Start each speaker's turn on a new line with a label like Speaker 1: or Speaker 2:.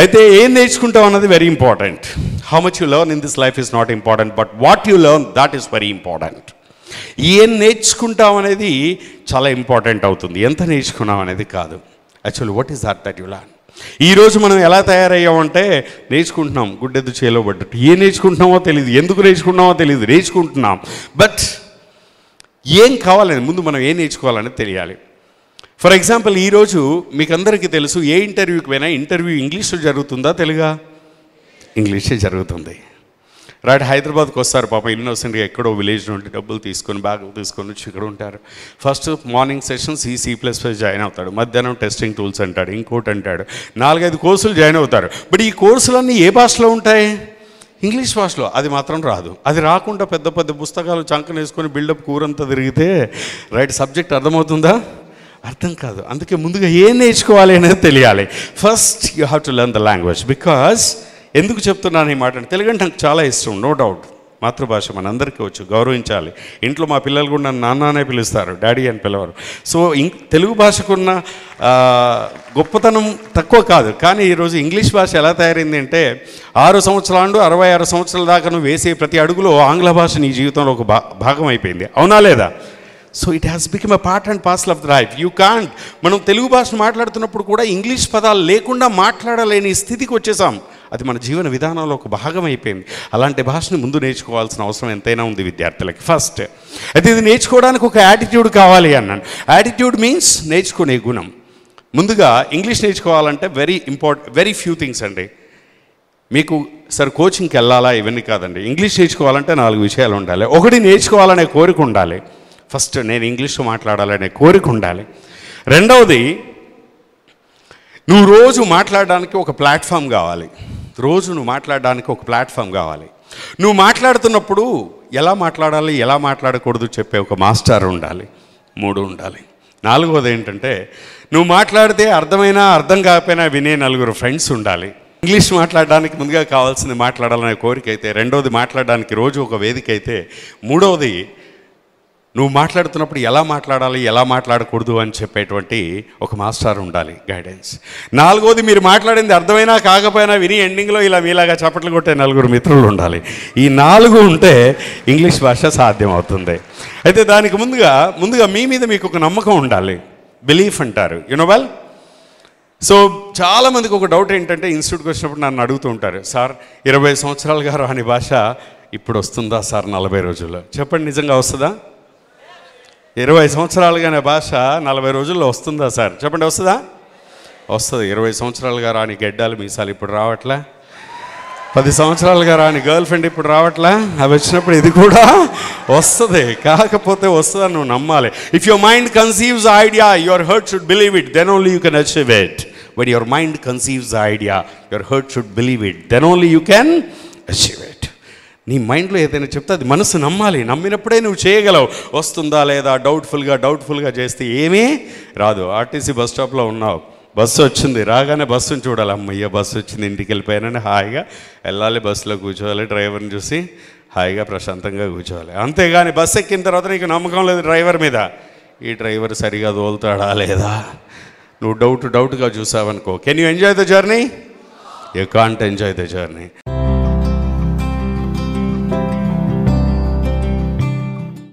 Speaker 1: అయితే ఏం నేర్చుకుంటాం అన్నది very important how much you learn in this life is not important but what you learn that is very important ఏం నేర్చుకుంటాం అనేది చాలా ఇంపార్టెంట్ అవుతుంది ఎంత నేర్చుకున్నాం అనేది కాదు actually what is that that you learn ఈరోజు మనం ఎలా తయారయ్యామంటే నేర్చుకుంటున్నాం గుడ్డెద్దు పడ్డట్టు ఏం నేర్చుకుంటున్నామో తెలియదు ఎందుకు నేర్చుకుంటున్నామో తెలియదు నేర్చుకుంటున్నాం బట్ ఏం కావాలని ముందు మనం ఏం నేర్చుకోవాలనేది తెలియాలి ఫర్ ఎగ్జాంపుల్ ఈరోజు మీకు అందరికీ తెలుసు ఏ ఇంటర్వ్యూకి పోయినా ఇంటర్వ్యూ ఇంగ్లీష్లో జరుగుతుందా తెలుగా ఇంగ్లీషే జరుగుతుంది రైట్ హైదరాబాద్కి వస్తారు పాప ఇన్నోసెంట్గా ఎక్కడో విలేజ్ నుండి డబ్బులు తీసుకొని బ్యాగులు తీసుకొని వచ్చి ఇక్కడ ఉంటారు ఫస్ట్ మార్నింగ్ సెషన్స్ ఈ సి ప్లస్ ప్లస్ జాయిన్ అవుతాడు మధ్యాహ్నం టెస్టింగ్ టూల్స్ అంటాడు ఇంకోటి అంటాడు నాలుగైదు కోర్సులు జాయిన్ అవుతారు బట్ ఈ కోర్సులన్నీ ఏ భాషలో ఉంటాయి ఇంగ్లీష్ భాషలో అది మాత్రం రాదు అది రాకుండా పెద్ద పెద్ద పుస్తకాలు చంకనేసుకొని బిల్డప్ కూరంతా తిరిగితే రైట్ సబ్జెక్ట్ అర్థమవుతుందా అర్థం కాదు అందుకే ముందుగా ఏం నేర్చుకోవాలి అనేది తెలియాలి first you have to learn the language because ఎందుకు చెప్తున్నాను ఈ మాట తెలుగు అంటే నాకు చాలా ఇష్టం నో డౌట్ మాతృభాష మనందరికీ వచ్చు గౌరవించాలి ఇంట్లో మా పిల్లలు కూడా నన్ను నాన్న అనే పిలుస్తారు డాడీ అని పిలవరు సో ఇం తెలుగు భాషకున్న గొప్పతనం తక్కువ కాదు కానీ ఈరోజు ఇంగ్లీష్ భాష ఎలా తయారైంది అంటే ఆరు సంవత్సరాలు అరవై ఆరు సంవత్సరాల దాకా నువ్వు వేసే ప్రతి అడుగులో ఆంగ్ల భాష నీ జీవితంలో ఒక భాగం అయిపోయింది అవునా లేదా so it has become a part and parcel of the life you can't మనం తెలుగు భాష మాట్లాడుతున్నప్పుడు కూడా ఇంగ్లీష్ పదాలు లేకుండా మాట్లాడలేని స్థితికి వచ్చేసాం అది మన జీవన విధానంలో ఒక భాగం అయిపోయింది అలాంటి భాషను ముందు నేర్చుకోవాల్సిన అవసరం ఎంతైనా ఉంది విద్యార్థులకి ఫస్ట్ అయితే ఇది నేర్చుకోవడానికి ఒక యాటిట్యూడ్ కావాలి అన్నాను యాటిట్యూడ్ మీన్స్ నేర్చుకునే గుణం ముందుగా ఇంగ్లీష్ నేర్చుకోవాలంటే very important very few things అండి మీకు సార్ కోచింగ్కి వెళ్ళాలా ఇవన్నీ కాదండి ఇంగ్లీష్ నేర్చుకోవాలంటే నాలుగు విషయాలు ఉండాలి ఒకటి నేర్చుకోవాలనే కోరిక ఉండాలి ఫస్ట్ నేను ఇంగ్లీష్ మాట్లాడాలనే కోరిక ఉండాలి రెండవది నువ్వు రోజు మాట్లాడడానికి ఒక ప్లాట్ఫామ్ కావాలి రోజు నువ్వు మాట్లాడడానికి ఒక ప్లాట్ఫామ్ కావాలి నువ్వు మాట్లాడుతున్నప్పుడు ఎలా మాట్లాడాలి ఎలా మాట్లాడకూడదు చెప్పే ఒక మాస్టర్ ఉండాలి మూడు ఉండాలి నాలుగోది ఏంటంటే నువ్వు మాట్లాడితే అర్థమైనా అర్థం కాకపోయినా వినే నలుగురు ఫ్రెండ్స్ ఉండాలి ఇంగ్లీష్ మాట్లాడడానికి ముందుగా కావాల్సింది మాట్లాడాలనే కోరిక అయితే రెండోది మాట్లాడడానికి రోజు ఒక వేదిక అయితే మూడవది నువ్వు మాట్లాడుతున్నప్పుడు ఎలా మాట్లాడాలి ఎలా మాట్లాడకూడదు అని చెప్పేటువంటి ఒక మాస్టర్ ఉండాలి గైడెన్స్ నాలుగోది మీరు మాట్లాడింది అర్థమైనా కాకపోయినా విని ఎండింగ్లో ఇలా మీలాగా చప్పట్లు కొట్టే నలుగురు మిత్రులు ఉండాలి ఈ నాలుగు ఉంటే ఇంగ్లీష్ భాష సాధ్యం అవుతుంది అయితే దానికి ముందుగా ముందుగా మీ మీద మీకు ఒక నమ్మకం ఉండాలి బిలీఫ్ అంటారు యునో వెల్ సో చాలామందికి ఒక డౌట్ ఏంటంటే ఇన్స్టిట్యూట్కి వచ్చినప్పుడు నన్ను అడుగుతూ ఉంటారు సార్ ఇరవై సంవత్సరాలుగా రాని భాష ఇప్పుడు వస్తుందా సార్ నలభై రోజుల్లో చెప్పండి నిజంగా వస్తుందా ఇరవై సంవత్సరాలుగానే భాష నలభై రోజుల్లో వస్తుందా సార్ చెప్పండి వస్తుందా వస్తుంది ఇరవై సంవత్సరాలుగా రాని గెడ్డాలు మీసాలు ఇప్పుడు రావట్లే పది సంవత్సరాలుగా రాని గర్ల్ ఫ్రెండ్ ఇప్పుడు రావట్లే అవి వచ్చినప్పుడు ఇది కూడా వస్తుంది కాకపోతే వస్తుంది నువ్వు నమ్మాలి if your mind conceives idea your heart should believe it then only you can achieve it but your mind conceives idea your heart should believe it then only you can achieve it నీ మైండ్లో ఏదైనా చెప్తే అది మనసు నమ్మాలి నమ్మినప్పుడే నువ్వు చేయగలవు వస్తుందా లేదా డౌట్ఫుల్గా డౌట్ఫుల్గా చేస్తే ఏమీ రాదు ఆర్టీసీ బస్ స్టాప్లో ఉన్నావు బస్సు వచ్చింది రాగానే బస్సును చూడాలి అమ్మయ్య బస్సు వచ్చింది ఇంటికి వెళ్ళిపోయానని హాయిగా వెళ్ళాలి బస్సులో కూర్చోవాలి డ్రైవర్ని చూసి హాయిగా ప్రశాంతంగా కూర్చోవాలి అంతేగాని బస్సు ఎక్కిన తర్వాత నీకు నమ్మకం లేదు డ్రైవర్ మీద ఈ డ్రైవర్ సరిగా తోలుతాడా లేదా నువ్వు డౌట్ డౌట్గా చూసావనుకో can you enjoy the journey you can't enjoy the journey